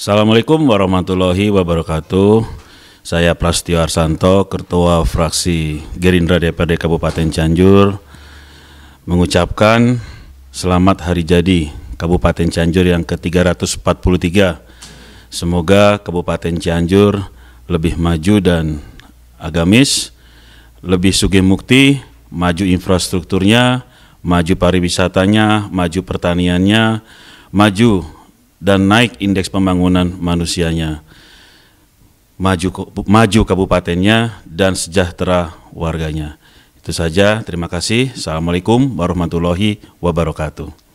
Assalamualaikum warahmatullahi wabarakatuh. Saya Prasetyo Arsanto, Ketua Fraksi Gerindra DPRD Kabupaten Cianjur, mengucapkan selamat hari jadi Kabupaten Cianjur yang ke-343. Semoga Kabupaten Cianjur lebih maju dan agamis, lebih sugih mukti, maju infrastrukturnya, maju pariwisatanya, maju pertaniannya, maju dan naik indeks pembangunan manusianya, maju, maju kabupatennya, dan sejahtera warganya. Itu saja, terima kasih. Assalamualaikum warahmatullahi wabarakatuh.